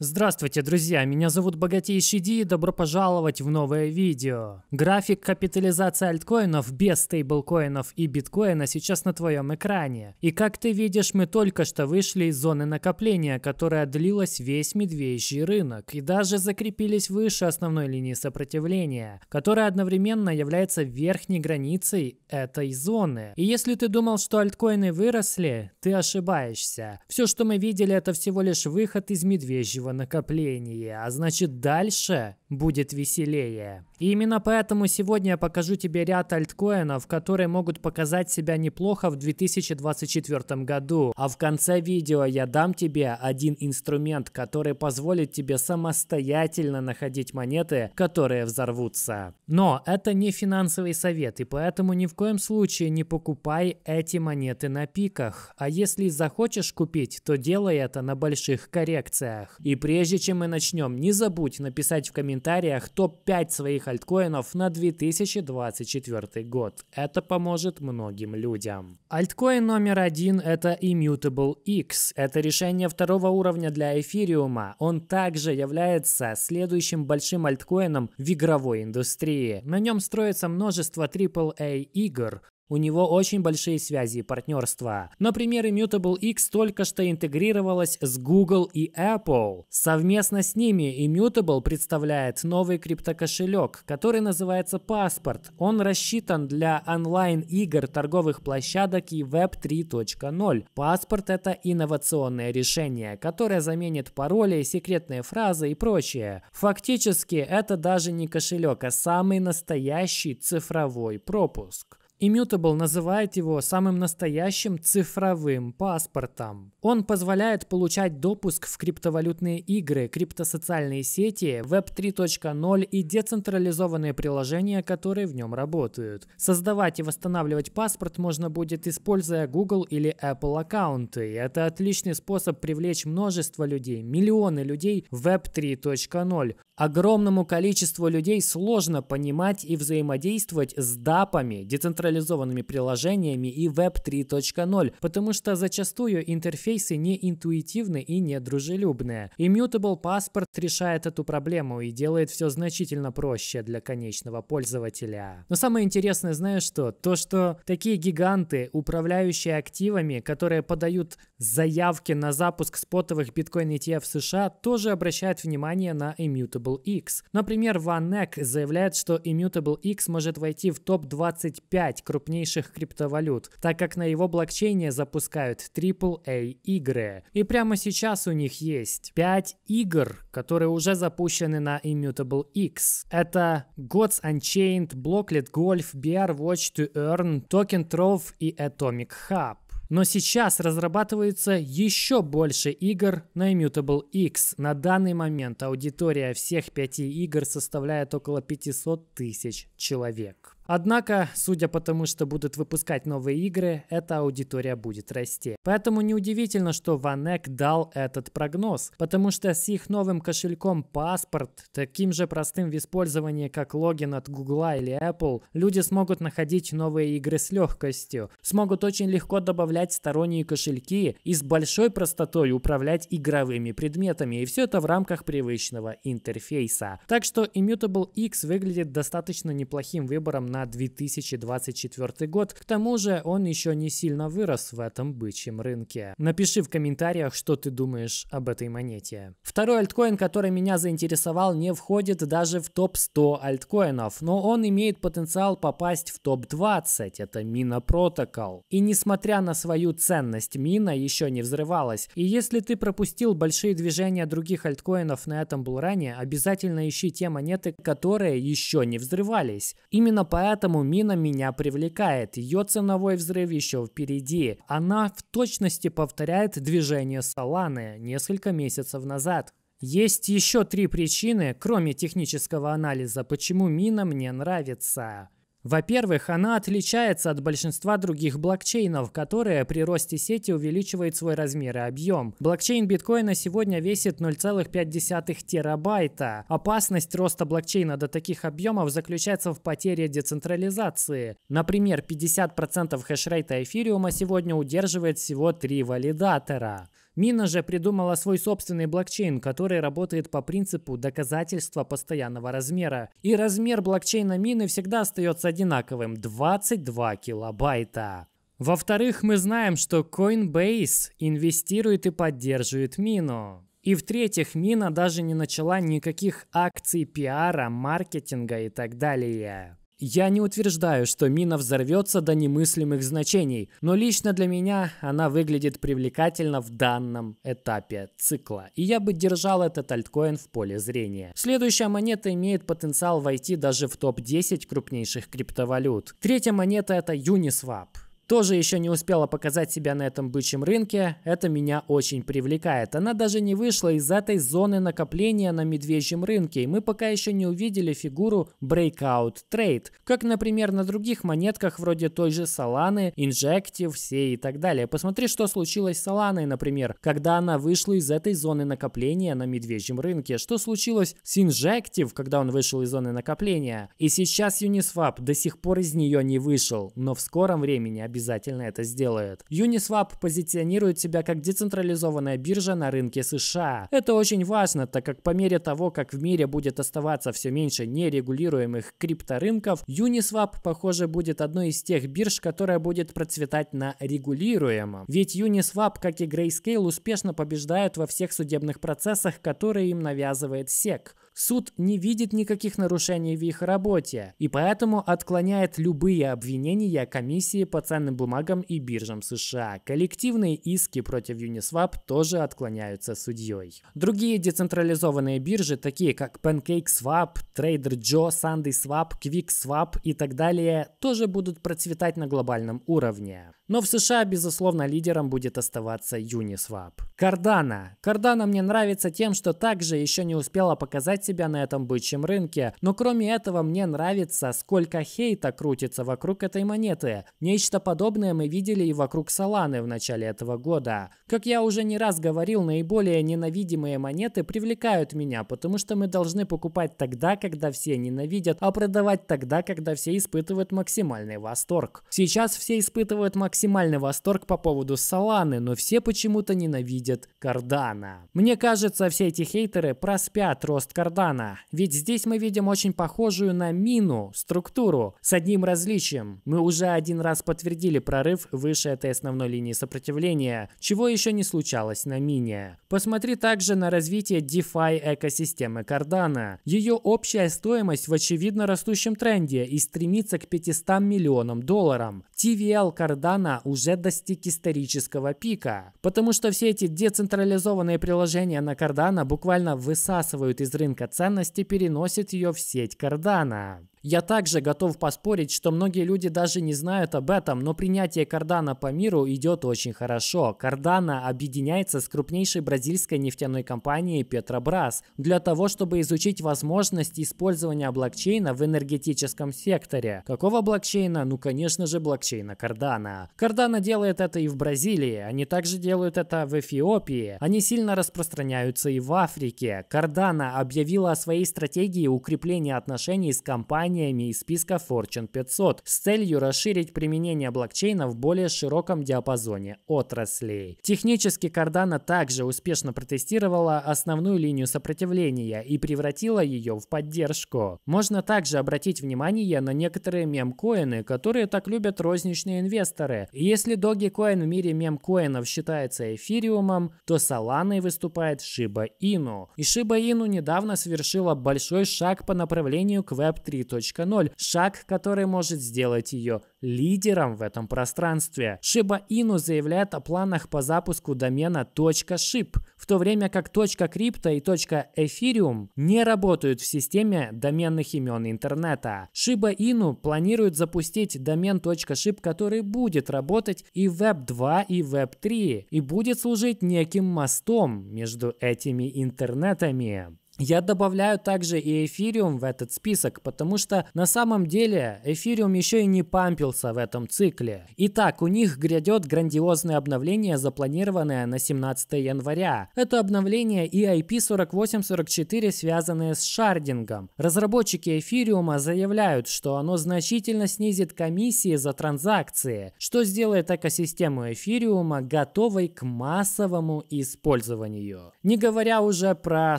Здравствуйте, друзья! Меня зовут Богатейший Ди и добро пожаловать в новое видео. График капитализации альткоинов без стейблкоинов и биткоина сейчас на твоем экране. И как ты видишь, мы только что вышли из зоны накопления, которая длилась весь медвежий рынок, и даже закрепились выше основной линии сопротивления, которая одновременно является верхней границей этой зоны. И если ты думал, что альткоины выросли, ты ошибаешься. Все, что мы видели, это всего лишь выход из медвежьего общего накопления, а значит дальше будет веселее. И именно поэтому сегодня я покажу тебе ряд альткоинов, которые могут показать себя неплохо в 2024 году. А в конце видео я дам тебе один инструмент, который позволит тебе самостоятельно находить монеты, которые взорвутся. Но это не финансовый совет, и поэтому ни в коем случае не покупай эти монеты на пиках. А если захочешь купить, то делай это на больших коррекциях. И прежде чем мы начнем, не забудь написать в комментариях топ-5 своих альткоинов на 2024 год. Это поможет многим людям. Альткоин номер один это Immutable X. Это решение второго уровня для эфириума. Он также является следующим большим альткоином в игровой индустрии. На нем строится множество AAA игр, у него очень большие связи и партнерства. Например, Immutable X только что интегрировалась с Google и Apple. Совместно с ними Immutable представляет новый криптокошелек, который называется Passport. Он рассчитан для онлайн-игр, торговых площадок и Web 3.0. Passport – это инновационное решение, которое заменит пароли, секретные фразы и прочее. Фактически, это даже не кошелек, а самый настоящий цифровой пропуск. Immutable называет его самым настоящим цифровым паспортом. Он позволяет получать допуск в криптовалютные игры, криптосоциальные сети, Web 3.0 и децентрализованные приложения, которые в нем работают. Создавать и восстанавливать паспорт можно будет, используя Google или Apple аккаунты. Это отличный способ привлечь множество людей, миллионы людей в Web 3.0. Огромному количеству людей сложно понимать и взаимодействовать с дапами, децентрализованными централизованными приложениями и Web 3.0, потому что зачастую интерфейсы не интуитивны и не дружелюбные. Immutable паспорт решает эту проблему и делает все значительно проще для конечного пользователя. Но самое интересное, знаешь что? То, что такие гиганты, управляющие активами, которые подают заявки на запуск спотовых биткоин ETF в США, тоже обращают внимание на Immutable X. Например, Ван заявляет, что Immutable X может войти в топ-25 5 крупнейших криптовалют, так как на его блокчейне запускают AAA игры. И прямо сейчас у них есть 5 игр, которые уже запущены на Immutable X. Это Gods Unchained, Blocklet Golf, BR Watch to Earn, Token Trove и Atomic Hub. Но сейчас разрабатывается еще больше игр на Immutable X. На данный момент аудитория всех пяти игр составляет около 500 тысяч человек. Однако, судя по тому, что будут выпускать новые игры, эта аудитория будет расти. Поэтому неудивительно, что Ванек дал этот прогноз, потому что с их новым кошельком паспорт, таким же простым в использовании, как логин от Гугла или Apple, люди смогут находить новые игры с легкостью, смогут очень легко добавлять сторонние кошельки и с большой простотой управлять игровыми предметами, и все это в рамках привычного интерфейса. Так что Immutable X выглядит достаточно неплохим выбором на на 2024 год. К тому же он еще не сильно вырос в этом бычьем рынке. Напиши в комментариях, что ты думаешь об этой монете. Второй альткоин, который меня заинтересовал, не входит даже в топ-100 альткоинов, но он имеет потенциал попасть в топ-20. Это Мина Протокол. И несмотря на свою ценность, Мина еще не взрывалась. И если ты пропустил большие движения других альткоинов на этом был ранее, обязательно ищи те монеты, которые еще не взрывались. Именно поэтому Поэтому мина меня привлекает. Ее ценовой взрыв еще впереди. Она в точности повторяет движение Соланы несколько месяцев назад. Есть еще три причины, кроме технического анализа, почему мина мне нравится. Во-первых, она отличается от большинства других блокчейнов, которые при росте сети увеличивают свой размер и объем. Блокчейн биткоина сегодня весит 0,5 терабайта. Опасность роста блокчейна до таких объемов заключается в потере децентрализации. Например, 50% хешрейта эфириума сегодня удерживает всего три валидатора. Мина же придумала свой собственный блокчейн, который работает по принципу доказательства постоянного размера. И размер блокчейна мины всегда остается одинаковым – 22 килобайта. Во-вторых, мы знаем, что Coinbase инвестирует и поддерживает мину. И в-третьих, Мина даже не начала никаких акций пиара, маркетинга и так далее. Я не утверждаю, что мина взорвется до немыслимых значений, но лично для меня она выглядит привлекательно в данном этапе цикла, и я бы держал этот альткоин в поле зрения. Следующая монета имеет потенциал войти даже в топ-10 крупнейших криптовалют. Третья монета это Uniswap тоже еще не успела показать себя на этом бычьем рынке, это меня очень привлекает. Она даже не вышла из этой зоны накопления на медвежьем рынке, и мы пока еще не увидели фигуру Breakout Trade, как, например, на других монетках вроде той же Solana, Injective, все и так далее. Посмотри, что случилось с Solana, например, когда она вышла из этой зоны накопления на медвежьем рынке. Что случилось с Injective, когда он вышел из зоны накопления? И сейчас Uniswap до сих пор из нее не вышел, но в скором времени обязательно обязательно это сделает. Uniswap позиционирует себя как децентрализованная биржа на рынке США. Это очень важно, так как по мере того, как в мире будет оставаться все меньше нерегулируемых крипторынков, Uniswap, похоже, будет одной из тех бирж, которая будет процветать на регулируемом. Ведь Uniswap, как и Grayscale, успешно побеждают во всех судебных процессах, которые им навязывает SEC. Суд не видит никаких нарушений в их работе и поэтому отклоняет любые обвинения комиссии по ценным бумагам и биржам США. Коллективные иски против Uniswap тоже отклоняются судьей. Другие децентрализованные биржи, такие как PancakeSwap, Trader Joe, SundaySwap, QuickSwap и так далее, тоже будут процветать на глобальном уровне. Но в США, безусловно, лидером будет оставаться Uniswap. Cardano. Cardano мне нравится тем, что также еще не успела показать себя на этом бычьем рынке. Но кроме этого, мне нравится, сколько хейта крутится вокруг этой монеты. Нечто подобное мы видели и вокруг Соланы в начале этого года. Как я уже не раз говорил, наиболее ненавидимые монеты привлекают меня, потому что мы должны покупать тогда, когда все ненавидят, а продавать тогда, когда все испытывают максимальный восторг. Сейчас все испытывают максимальный восторг по поводу Соланы, но все почему-то ненавидят Кардана. Мне кажется, все эти хейтеры проспят рост Кардана каравана. Ведь здесь мы видим очень похожую на мину структуру с одним различием. Мы уже один раз подтвердили прорыв выше этой основной линии сопротивления, чего еще не случалось на мине. Посмотри также на развитие DeFi экосистемы Кардана. Ее общая стоимость в очевидно растущем тренде и стремится к 500 миллионам долларам. TVL Кардана уже достиг исторического пика, потому что все эти децентрализованные приложения на Кардана буквально высасывают из рынка ценности переносит ее в сеть Кардана. Я также готов поспорить, что многие люди даже не знают об этом, но принятие кардана по миру идет очень хорошо. Кардана объединяется с крупнейшей бразильской нефтяной компанией Petrobras для того, чтобы изучить возможность использования блокчейна в энергетическом секторе. Какого блокчейна? Ну, конечно же, блокчейна Кардана. Кардана делает это и в Бразилии, они также делают это в Эфиопии. Они сильно распространяются и в Африке. Кардана объявила о своей стратегии укрепления отношений с компанией изменениями из списка Fortune 500 с целью расширить применение блокчейна в более широком диапазоне отраслей. Технически Cardano также успешно протестировала основную линию сопротивления и превратила ее в поддержку. Можно также обратить внимание на некоторые мемкоины, которые так любят розничные инвесторы. Если Dogecoin в мире мемкоинов считается эфириумом, то Solana выступает Shiba Inu. И Shiba Inu недавно совершила большой шаг по направлению к Web 3.0. 2.0, шаг, который может сделать ее лидером в этом пространстве. Shiba Inu заявляет о планах по запуску домена .ship, в то время как .crypto и .ethereum не работают в системе доменных имен интернета. Shiba Inu планирует запустить домен .ship, который будет работать и в Web 2, и в Web 3, и будет служить неким мостом между этими интернетами. Я добавляю также и эфириум в этот список, потому что на самом деле эфириум еще и не пампился в этом цикле. Итак, у них грядет грандиозное обновление, запланированное на 17 января. Это обновление и 4844 связанное с шардингом. Разработчики эфириума заявляют, что оно значительно снизит комиссии за транзакции, что сделает экосистему эфириума готовой к массовому использованию. Не говоря уже про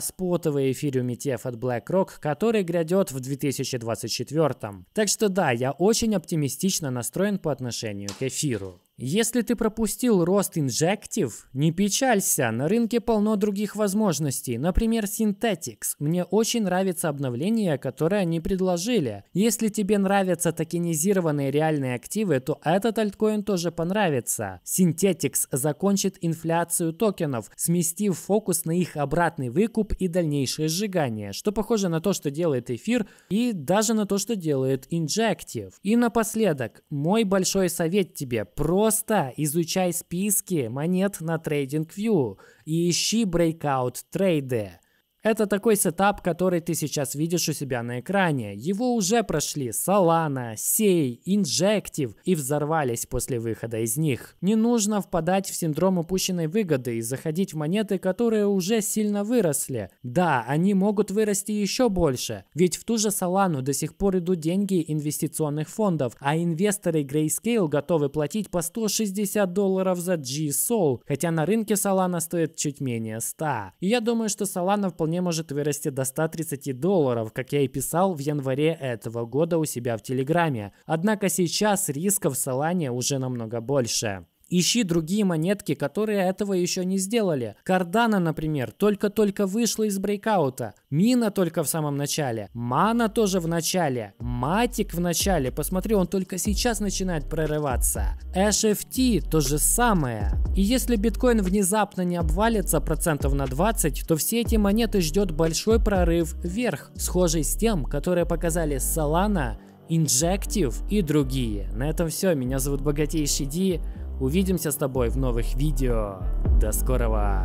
спотовые в эфире ETF от BlackRock, который грядет в 2024. Так что да, я очень оптимистично настроен по отношению к эфиру. Если ты пропустил рост Injective, не печалься, на рынке полно других возможностей. Например, Synthetics. Мне очень нравится обновление, которое они предложили. Если тебе нравятся токенизированные реальные активы, то этот альткоин тоже понравится. Synthetics закончит инфляцию токенов, сместив фокус на их обратный выкуп и дальнейшее сжигание, что похоже на то, что делает эфир и даже на то, что делает Injective. И напоследок, мой большой совет тебе, просто Просто изучай списки монет на TradingView и ищи breakout трейды. Это такой сетап, который ты сейчас видишь у себя на экране. Его уже прошли Solana, Sei, Injective и взорвались после выхода из них. Не нужно впадать в синдром упущенной выгоды и заходить в монеты, которые уже сильно выросли. Да, они могут вырасти еще больше, ведь в ту же Solana до сих пор идут деньги инвестиционных фондов, а инвесторы Grayscale готовы платить по 160 долларов за G-Sol, хотя на рынке Solana стоит чуть менее 100. И я думаю, что Solana вполне вполне может вырасти до 130 долларов, как я и писал в январе этого года у себя в Телеграме. Однако сейчас рисков в уже намного больше. Ищи другие монетки, которые этого еще не сделали. Кардана, например, только-только вышла из брейкаута. Мина только в самом начале. Мана тоже в начале. Матик в начале. Посмотри, он только сейчас начинает прорываться. HFT то же самое. И если биткоин внезапно не обвалится процентов на 20, то все эти монеты ждет большой прорыв вверх, схожий с тем, которые показали Solana, Injective и другие. На этом все. Меня зовут Богатейший Ди. Увидимся с тобой в новых видео. До скорого!